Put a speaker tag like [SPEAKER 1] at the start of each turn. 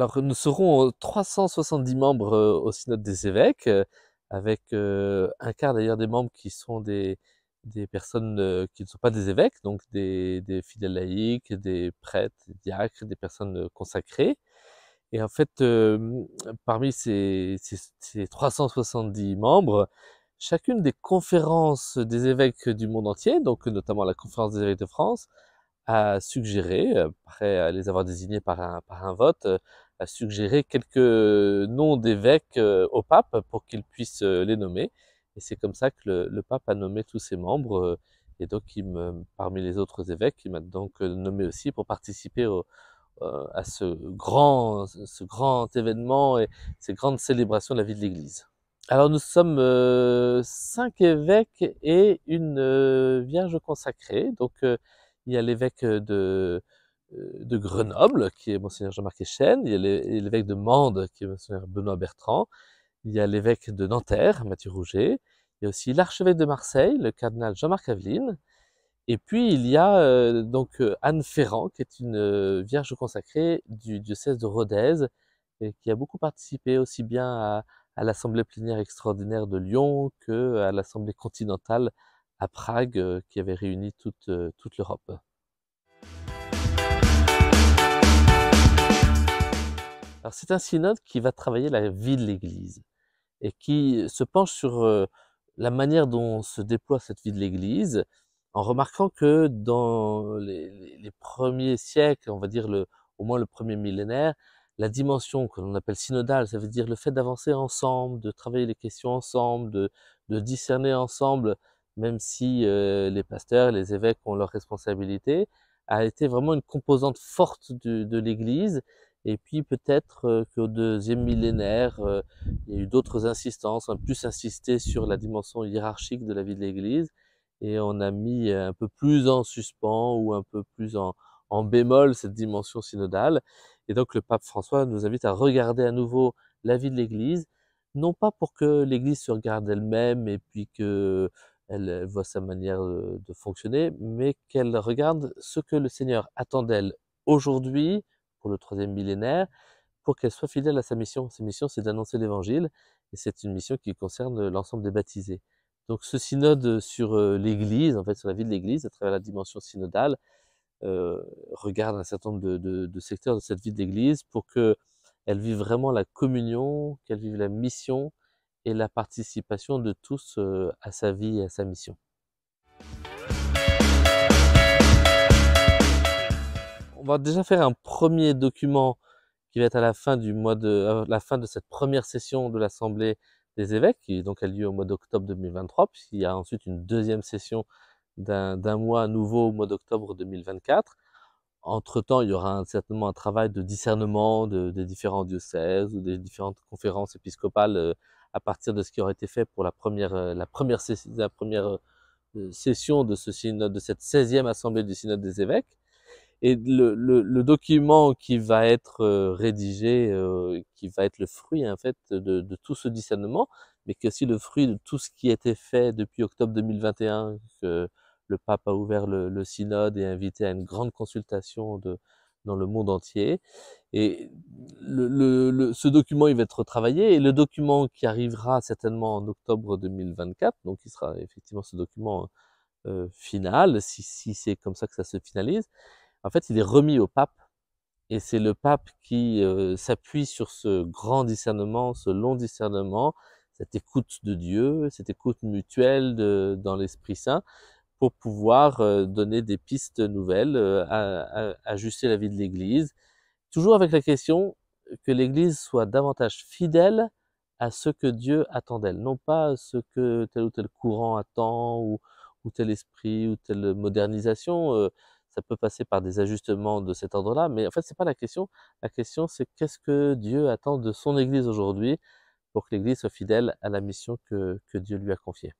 [SPEAKER 1] Alors nous serons 370 membres euh, au synode des évêques, euh, avec euh, un quart d'ailleurs des membres qui sont des, personnes qui ne sont pas des évêques, donc des, fidèles laïcs, des prêtres, des diacres, des personnes consacrées. Et en fait, parmi ces, 370 membres, chacune des conférences des évêques du monde entier, donc notamment la conférence des évêques de France, a suggéré, après les avoir désignés par un vote, a suggéré quelques noms d'évêques euh, au pape pour qu'il puisse euh, les nommer. Et c'est comme ça que le, pape a nommé tous ses membres. Euh, et donc, parmi les autres évêques, il m'a donc nommé aussi pour participer à ce grand, ce grand événement et ces grandes célébrations de la vie de l'Église. Alors nous sommes cinq évêques et une Vierge consacrée. Donc il y a l'évêque de euh, de Grenoble, qui est Mgr Jean-Marc Echen, il y a l'évêque de Mende, qui est Mgr Benoît Bertrand, il y a l'évêque de Nanterre, Mathieu Rouget, il y a aussi l'archevêque de Marseille, le cardinal Jean-Marc Aveline, et puis il y a euh, donc euh, Anne Ferrand, qui est une vierge consacrée du diocèse de Rodez, et qui a beaucoup participé aussi bien à, l'Assemblée plénière extraordinaire de Lyon que à l'Assemblée continentale à Prague, qui avait réuni toute l'Europe. c'est un synode qui va travailler la vie de l'Église et qui euh, se penche sur euh, la manière dont se déploie cette vie de l'Église, en remarquant que dans les, premiers siècles, on va dire au moins le premier millénaire, la dimension que l'on appelle synodale, ça veut dire le fait d'avancer ensemble, de travailler les questions ensemble, de, discerner ensemble, même si euh, les pasteurs, les évêques ont leurs responsabilités, a été vraiment une composante forte de l'Église et puis peut-être euh, qu'au deuxième millénaire, euh, il y a eu d'autres insistances, on a plus insisté sur la dimension hiérarchique de la vie de l'Église, et on a mis euh, un peu plus en suspens ou un peu plus en, bémol cette dimension synodale. Et donc le pape François nous invite à regarder à nouveau la vie de l'Église, non pas pour que l'Église se regarde elle-même et puis que elle voit sa manière de fonctionner, mais qu'elle regarde ce que le Seigneur attend d'elle aujourd'hui, pour le troisième millénaire, pour qu'elle soit fidèle à sa mission. Sa mission, c'est d'annoncer l'Évangile, et c'est une mission qui concerne euh, l'ensemble des baptisés. Donc ce synode sur euh, l'Église, en fait sur la vie de l'Église, à travers la dimension synodale, euh, regarde un certain nombre de, secteurs de cette vie de l'Église pour que elle vive vraiment la communion, qu'elle vive la mission et la participation de tous à sa vie et à sa mission. On va déjà faire un premier document qui va être à la fin du mois de, euh, la fin de cette première session de l'Assemblée des évêques, qui donc a lieu au mois d'octobre 2023, Il y a ensuite une deuxième session d'un mois nouveau au mois d'octobre 2024. Entre-temps, il y aura certainement un travail de discernement des différents diocèses ou des différentes conférences épiscopales euh, à partir de ce qui aurait été fait pour la première, euh, la première, session de, ce synode, de cette 16e assemblée du synode des évêques. Et le, le, le, document qui va être euh, rédigé, euh, qui va être le fruit en fait de, de tout ce discernement, mais qui est aussi le fruit de tout ce qui a été fait depuis octobre 2021, que le pape a ouvert le, le synode et invité à une grande consultation de, dans le monde entier. Et le, le, le, ce document, il va être travaillé. Et le document qui arrivera certainement en octobre 2024, donc il sera effectivement ce document euh, final, si, si c'est comme ça que ça se finalise, en fait, il est remis au pape. Et c'est le pape qui euh, s'appuie sur ce grand discernement, ce long discernement, cette écoute de Dieu, cette écoute mutuelle de, dans l'Esprit Saint, pour pouvoir euh, donner des pistes nouvelles, euh, ajuster la vie de l'Église, toujours avec la question que l'Église soit davantage fidèle à ce que Dieu attend d'elle, non pas à ce que tel ou tel courant attend ou tel esprit ou telle modernisation ça peut passer par des ajustements de cet ordre-là, mais en fait, n'est pas la question. La question, c'est qu'est-ce que Dieu attend de son Église aujourd'hui pour que l'Église soit fidèle à la mission que, que Dieu lui a confiée.